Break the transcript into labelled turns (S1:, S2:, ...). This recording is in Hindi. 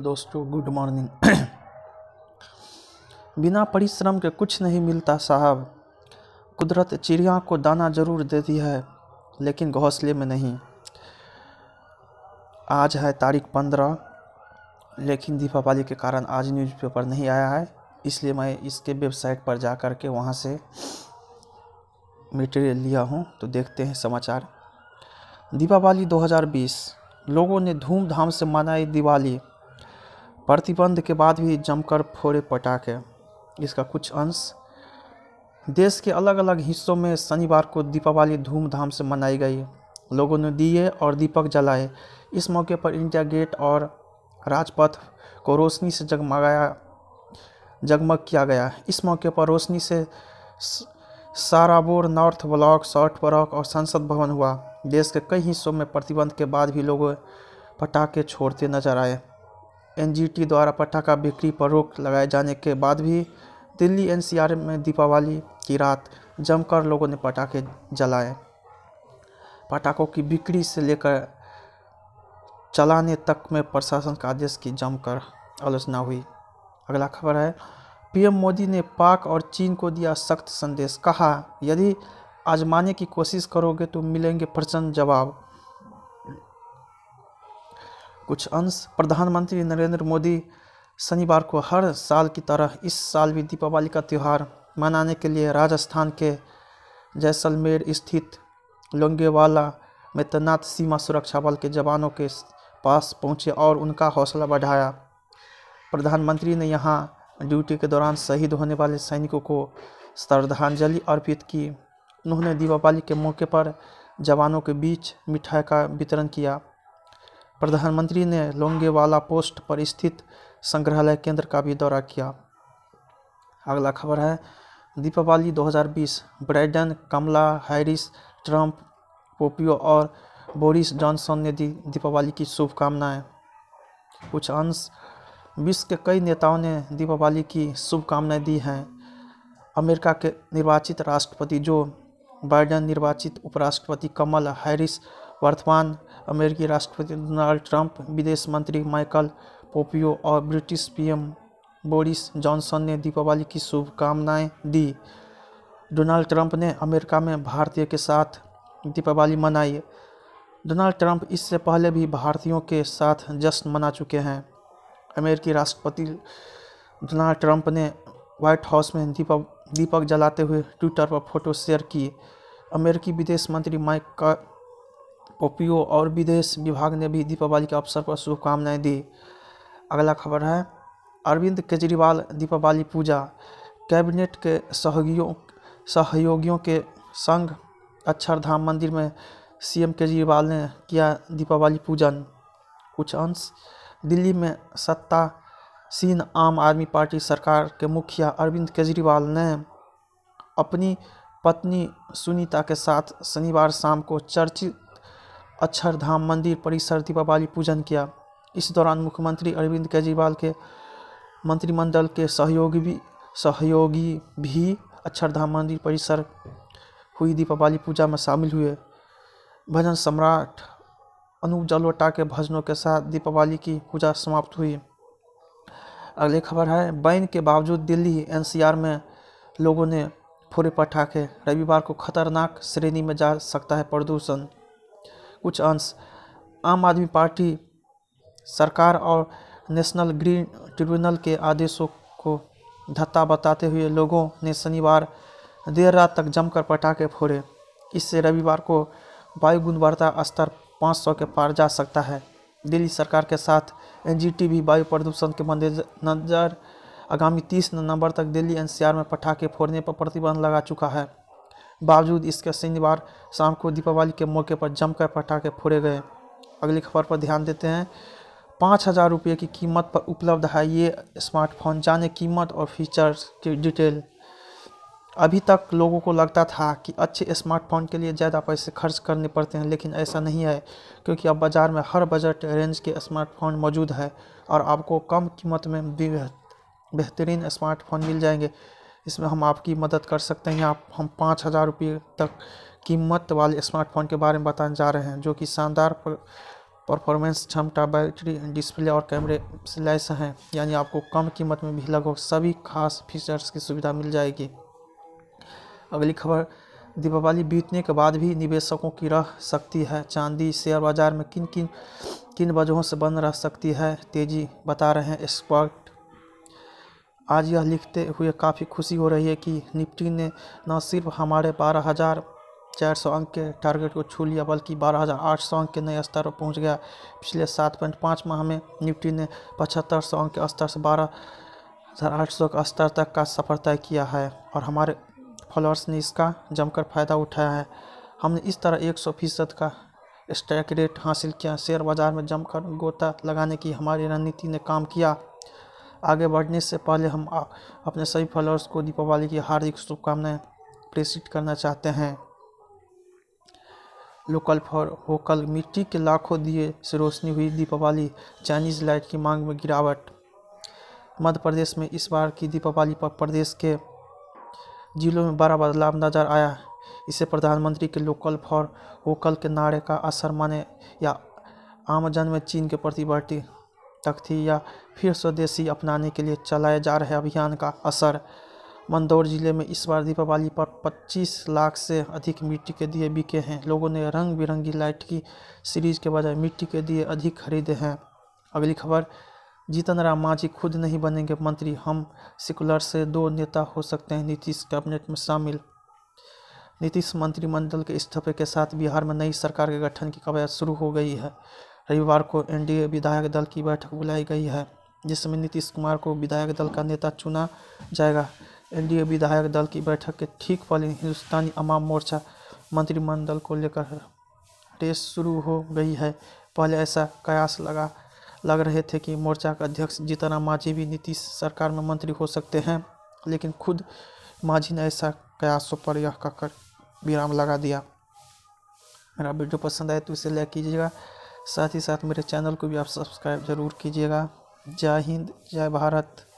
S1: तो दोस्तों गुड मॉर्निंग बिना परिश्रम के कुछ नहीं मिलता साहब कुदरत चिड़िया को दाना जरूर देती है लेकिन घोंसले में नहीं आज है तारीख पंद्रह लेकिन दीपावली के कारण आज न्यूज़पेपर नहीं आया है इसलिए मैं इसके वेबसाइट पर जा कर के वहाँ से मटेरियल लिया हूँ तो देखते हैं समाचार दीपावली 2020 लोगों ने धूमधाम से मनाई दिवाली प्रतिबंध के बाद भी जमकर फोड़े पटाखे इसका कुछ अंश देश के अलग अलग हिस्सों में शनिवार को दीपावली धूमधाम से मनाई गई लोगों ने दिए और दीपक जलाए इस मौके पर इंडिया गेट और राजपथ को रोशनी से जगमगाया जगमग किया गया इस मौके पर रोशनी से साराबोर नॉर्थ ब्लॉक शॉर्ट ब्लॉक और संसद भवन हुआ देश के कई हिस्सों में प्रतिबंध के बाद भी लोग पटाखे छोड़ते नजर आए एनजीटी द्वारा पटाखा बिक्री पर रोक लगाए जाने के बाद भी दिल्ली एनसीआर में दीपावली की रात जमकर लोगों ने पटाखे जलाए पटाखों की बिक्री से लेकर चलाने तक में प्रशासन का आदेश की जमकर आलोचना हुई अगला खबर है पीएम मोदी ने पाक और चीन को दिया सख्त संदेश कहा यदि आजमाने की कोशिश करोगे तो मिलेंगे प्रचंड जवाब कुछ अंश प्रधानमंत्री नरेंद्र मोदी शनिवार को हर साल की तरह इस साल भी दीपावली का त्यौहार मनाने के लिए राजस्थान के जैसलमेर स्थित लोंगेवाला में तैनात सीमा सुरक्षा बल के जवानों के पास पहुंचे और उनका हौसला बढ़ाया प्रधानमंत्री ने यहाँ ड्यूटी के दौरान शहीद होने वाले सैनिकों को श्रद्धांजलि अर्पित की उन्होंने दीपावली के मौके पर जवानों के बीच मिठाई का वितरण किया प्रधानमंत्री ने लोंगेवाला पोस्ट पर स्थित संग्रहालय केंद्र का भी दौरा किया अगला खबर है Deepawali 2020 Biden Kamala Harris Trump पोपियो और बोरिस जॉनसन ने दी दीपावली की शुभकामनाएं कुछ अंश विश्व के कई नेताओं ने दीपावली की शुभकामनाएं दी हैं अमेरिका के निर्वाचित राष्ट्रपति जो बाइडन निर्वाचित उपराष्ट्रपति कमल हैरिस वर्तमान अमेरिकी राष्ट्रपति डोनाल्ड ट्रंप विदेश मंत्री माइकल पोपियो और ब्रिटिश पीएम बोरिस जॉनसन ने दीपावली की शुभकामनाएं दी डोनाल्ड ट्रंप ने अमेरिका में भारतीय के साथ दीपावली मनाई डोनाल्ड ट्रंप इससे पहले भी भारतीयों के साथ जश्न मना चुके हैं अमेरिकी राष्ट्रपति डोनाल्ड ट्रंप ने व्हाइट हाउस में दीपक दीपक जलाते हुए ट्विटर पर फोटो शेयर की अमेरिकी विदेश मंत्री माइक ओपीओ और विदेश विभाग ने भी दीपावली के अवसर पर शुभकामनाएं दी अगला खबर है अरविंद केजरीवाल दीपावली पूजा कैबिनेट के सहयोगियों सहयोगियों के संग अक्षरधाम मंदिर में सीएम केजरीवाल ने किया दीपावली पूजन कुछ अंश दिल्ली में सत्ता सीन आम आदमी पार्टी सरकार के मुखिया अरविंद केजरीवाल ने अपनी पत्नी सुनीता के साथ शनिवार शाम को चर्चित अक्षरधाम मंदिर परिसर दीपावली पूजन किया इस दौरान मुख्यमंत्री अरविंद केजरीवाल के मंत्रिमंडल के सहयोगी भी सहयोगी भी अक्षरधाम मंदिर परिसर हुई दीपावली पूजा में शामिल हुए भजन सम्राट अनूप जलोटा के भजनों के साथ दीपावली की पूजा समाप्त हुई अगली खबर है बैन के बावजूद दिल्ली एनसीआर में लोगों ने फोड़े पटाखे रविवार को खतरनाक श्रेणी में जा सकता है प्रदूषण कुछ अंश आम आदमी पार्टी सरकार और नेशनल ग्रीन ट्रिब्यूनल के आदेशों को धत्ता बताते हुए लोगों ने शनिवार देर रात तक जमकर पटाखे फोड़े इससे रविवार को वायु गुणवत्ता स्तर 500 के पार जा सकता है दिल्ली सरकार के साथ एनजीटी भी वायु प्रदूषण के मद्देनजर आगामी 30 नवंबर तक दिल्ली एनसीआर में पटाखे फोड़ने पर प्रतिबंध लगा चुका है बावजूद इसके शनिवार शाम को दीपावली के मौके पर जमकर पटाखे फोड़े गए अगली खबर पर ध्यान देते हैं पाँच हज़ार रुपये की कीमत पर उपलब्ध है ये स्मार्टफोन जाने कीमत और फीचर्स की डिटेल अभी तक लोगों को लगता था कि अच्छे स्मार्टफोन के लिए ज़्यादा पैसे खर्च करने पड़ते हैं लेकिन ऐसा नहीं है क्योंकि अब बाज़ार में हर बजट रेंज के स्मार्टफोन मौजूद है और आपको कम कीमत में बेहतरीन स्मार्टफोन मिल जाएंगे इसमें हम आपकी मदद कर सकते हैं आप हम पाँच हज़ार रुपये तक कीमत वाले स्मार्टफोन के बारे में बताने जा रहे हैं जो कि शानदार परफॉर्मेंस क्षमता बैटरी डिस्प्ले और कैमरे से लैस हैं यानी आपको कम कीमत में भी लगभग सभी खास फीचर्स की सुविधा मिल जाएगी अगली खबर दीपावली बीतने के बाद भी निवेशकों की रह सकती है चांदी शेयर बाजार में किन किन किन वजहों से बंद रह सकती है तेजी बता रहे हैं एक्सपर्ट आज यह लिखते हुए काफ़ी खुशी हो रही है कि निफ्टी ने न सिर्फ हमारे बारह हज़ार चार सौ अंक के टारगेट को छू लिया बल्कि बारह हज़ार आठ सौ अंक के नए स्तर पर पहुंच गया पिछले सात पॉइंट पाँच माह में निफ्टी ने पचहत्तर सौ अंक के स्तर से बारह हज़ार आठ सौ के स्तर तक का सफर तय किया है और हमारे फॉलोअर्स ने इसका जमकर फ़ायदा उठाया है हमने इस तरह एक सौ फीसद का स्ट्रैक रेट हासिल किया शेयर बाज़ार में जमकर गोता लगाने की हमारी रणनीति ने काम किया आगे बढ़ने से पहले हम अपने सभी फॉलोअर्स को दीपावली की हार्दिक शुभकामनाएं प्रेषित करना चाहते हैं लोकल फॉर होकल मिट्टी के लाखों दिए से रोशनी हुई दीपावली चाइनीज लाइट की मांग में गिरावट मध्य प्रदेश में इस बार की दीपावली पर प्रदेश के जिलों में बड़ा बदलाव नजर आया इसे प्रधानमंत्री के लोकल फॉर होकल के नारे का असर माने या आम जन में चीन के प्रति बढ़ती या फिर स्वदेशी अपनाने के लिए चलाए जा रहे अभियान का असर मंदौर जिले में इस बार दीपावली पर 25 लाख से अधिक मिट्टी के दिए बिके हैं लोगों ने रंग बिरंगी लाइट की सीरीज के बजाय मिट्टी के दिए अधिक खरीदे हैं अगली खबर जीतन राम मांझी खुद नहीं बनेंगे मंत्री हम सिकुलर से दो नेता हो सकते हैं नीतीश कैबिनेट में शामिल नीतीश मंत्रिमंडल के इस्तीफे के साथ बिहार में नई सरकार के गठन की कवायद शुरू हो गई है रविवार को एनडीए विधायक दल की बैठक बुलाई गई है जिसमें नीतीश कुमार को विधायक दल का नेता चुना जाएगा एनडीए विधायक दल की बैठक के ठीक पहले हिंदुस्तानी अमाम मोर्चा मंत्रिमंडल को लेकर रेस शुरू हो गई है पहले ऐसा कयास लगा लग रहे थे कि मोर्चा का अध्यक्ष जीतनराम मांझी भी नीतीश सरकार में मंत्री हो सकते हैं लेकिन खुद मांझी ने ऐसा कयासों पर यह कहकर विराम लगा दिया मेरा वीडियो पसंद आए तो इसे लाइक कीजिएगा साथ ही साथ मेरे चैनल को भी आप सब्सक्राइब ज़रूर कीजिएगा जय हिंद जय भारत